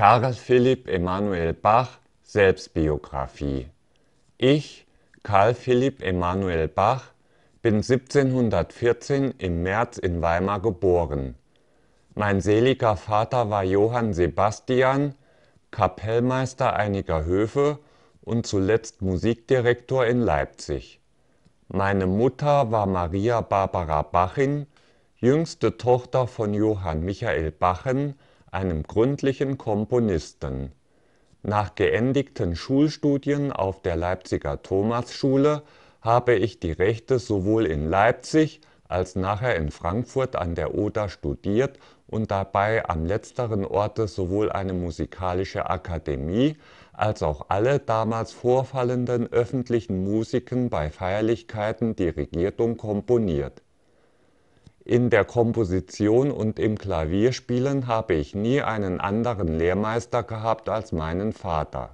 Karl Philipp Emanuel Bach Selbstbiografie Ich, Karl Philipp Emanuel Bach, bin 1714 im März in Weimar geboren. Mein seliger Vater war Johann Sebastian, Kapellmeister einiger Höfe und zuletzt Musikdirektor in Leipzig. Meine Mutter war Maria Barbara Bachin, jüngste Tochter von Johann Michael Bachen einem gründlichen Komponisten. Nach geendigten Schulstudien auf der Leipziger Thomasschule habe ich die Rechte sowohl in Leipzig als nachher in Frankfurt an der Oder studiert und dabei am letzteren Orte sowohl eine musikalische Akademie als auch alle damals vorfallenden öffentlichen Musiken bei Feierlichkeiten dirigiert und komponiert in der Komposition und im Klavierspielen habe ich nie einen anderen Lehrmeister gehabt als meinen Vater.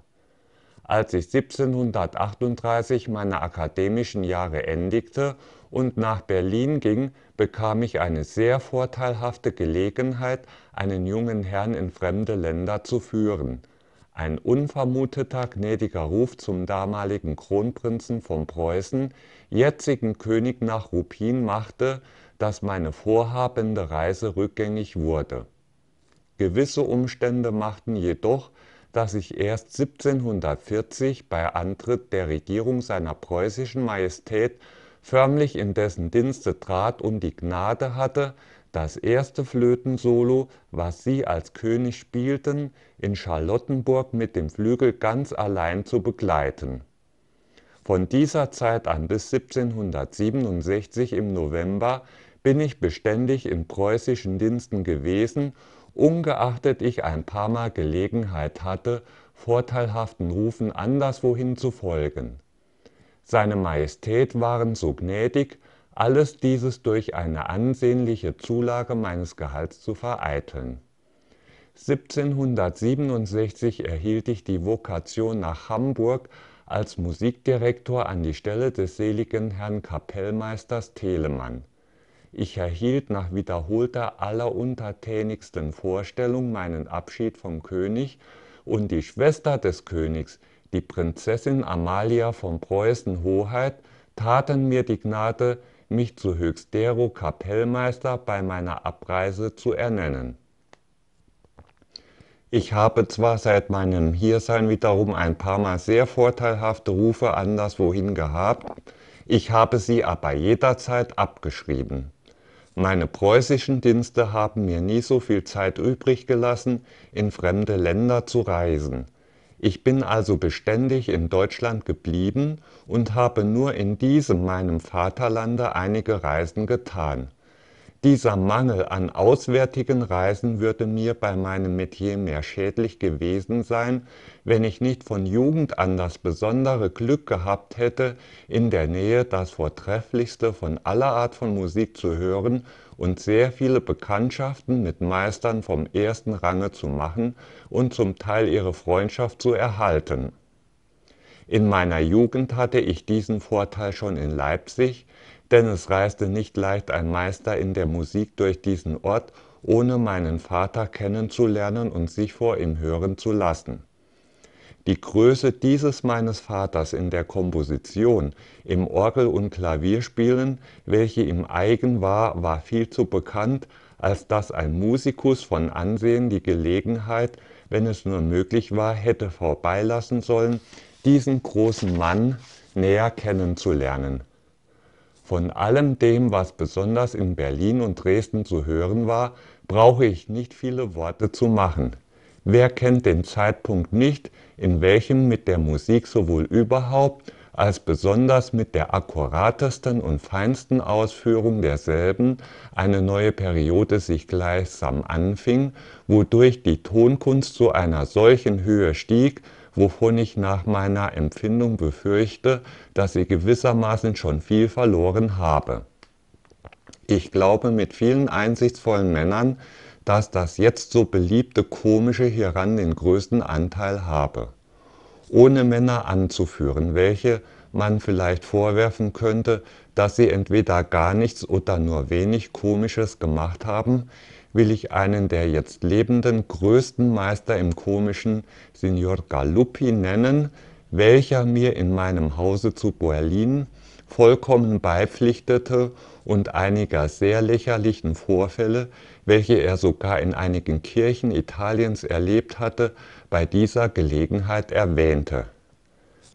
Als ich 1738 meine akademischen Jahre endigte und nach Berlin ging, bekam ich eine sehr vorteilhafte Gelegenheit, einen jungen Herrn in fremde Länder zu führen. Ein unvermuteter gnädiger Ruf zum damaligen Kronprinzen von Preußen, jetzigen König nach Ruppin machte, dass meine vorhabende Reise rückgängig wurde. Gewisse Umstände machten jedoch, dass ich erst 1740 bei Antritt der Regierung seiner preußischen Majestät förmlich in dessen Dienste trat und die Gnade hatte, das erste Flötensolo, was sie als König spielten, in Charlottenburg mit dem Flügel ganz allein zu begleiten. Von dieser Zeit an bis 1767 im November bin ich beständig in preußischen Diensten gewesen, ungeachtet ich ein paar Mal Gelegenheit hatte, vorteilhaften Rufen anderswohin zu folgen. Seine Majestät waren so gnädig, alles dieses durch eine ansehnliche Zulage meines Gehalts zu vereiteln. 1767 erhielt ich die Vokation nach Hamburg als Musikdirektor an die Stelle des seligen Herrn Kapellmeisters Telemann. Ich erhielt nach wiederholter alleruntertänigsten Vorstellung meinen Abschied vom König, und die Schwester des Königs, die Prinzessin Amalia von Preußen Hoheit, taten mir die Gnade, mich zu Höchstdero Kapellmeister bei meiner Abreise zu ernennen. Ich habe zwar seit meinem Hiersein wiederum ein paar Mal sehr vorteilhafte Rufe anderswohin gehabt, ich habe sie aber jederzeit abgeschrieben. Meine preußischen Dienste haben mir nie so viel Zeit übrig gelassen, in fremde Länder zu reisen. Ich bin also beständig in Deutschland geblieben und habe nur in diesem meinem Vaterlande einige Reisen getan dieser Mangel an auswärtigen Reisen würde mir bei meinem Metier mehr schädlich gewesen sein, wenn ich nicht von Jugend an das besondere Glück gehabt hätte, in der Nähe das Vortrefflichste von aller Art von Musik zu hören und sehr viele Bekanntschaften mit Meistern vom ersten Range zu machen und zum Teil ihre Freundschaft zu erhalten. In meiner Jugend hatte ich diesen Vorteil schon in Leipzig, denn es reiste nicht leicht ein Meister in der Musik durch diesen Ort, ohne meinen Vater kennenzulernen und sich vor ihm hören zu lassen. Die Größe dieses meines Vaters in der Komposition, im Orgel- und Klavierspielen, welche ihm eigen war, war viel zu bekannt, als dass ein Musikus von Ansehen die Gelegenheit, wenn es nur möglich war, hätte vorbeilassen sollen, diesen großen Mann näher kennenzulernen. Von allem dem, was besonders in Berlin und Dresden zu hören war, brauche ich nicht viele Worte zu machen. Wer kennt den Zeitpunkt nicht, in welchem mit der Musik sowohl überhaupt als besonders mit der akkuratesten und feinsten Ausführung derselben eine neue Periode sich gleichsam anfing, wodurch die Tonkunst zu einer solchen Höhe stieg, wovon ich nach meiner Empfindung befürchte, dass sie gewissermaßen schon viel verloren habe. Ich glaube mit vielen einsichtsvollen Männern, dass das jetzt so beliebte Komische hieran den größten Anteil habe. Ohne Männer anzuführen, welche man vielleicht vorwerfen könnte, dass sie entweder gar nichts oder nur wenig Komisches gemacht haben, will ich einen der jetzt lebenden größten Meister im Komischen, Signor Galuppi, nennen, welcher mir in meinem Hause zu Berlin vollkommen beipflichtete und einiger sehr lächerlichen Vorfälle, welche er sogar in einigen Kirchen Italiens erlebt hatte, bei dieser Gelegenheit erwähnte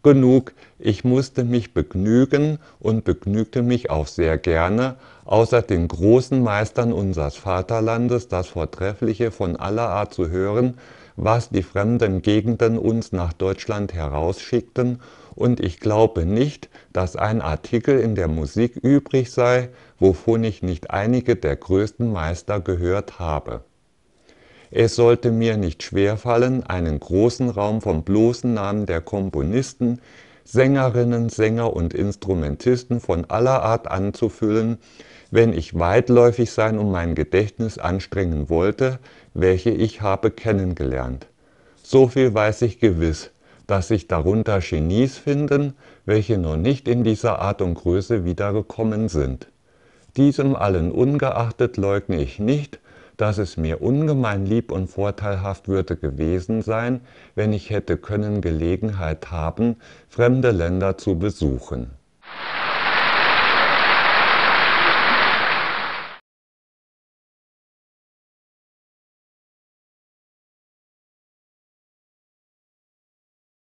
genug, ich musste mich begnügen und begnügte mich auch sehr gerne, außer den großen Meistern unseres Vaterlandes das Vortreffliche von aller Art zu hören, was die fremden Gegenden uns nach Deutschland herausschickten, und ich glaube nicht, dass ein Artikel in der Musik übrig sei, wovon ich nicht einige der größten Meister gehört habe. Es sollte mir nicht schwerfallen, einen großen Raum vom bloßen Namen der Komponisten, Sängerinnen, Sänger und Instrumentisten von aller Art anzufüllen, wenn ich weitläufig sein und mein Gedächtnis anstrengen wollte, welche ich habe kennengelernt. So viel weiß ich gewiss, dass sich darunter Genies finden, welche noch nicht in dieser Art und Größe wiedergekommen sind. Diesem allen ungeachtet leugne ich nicht, dass es mir ungemein lieb und vorteilhaft würde gewesen sein, wenn ich hätte können Gelegenheit haben, fremde Länder zu besuchen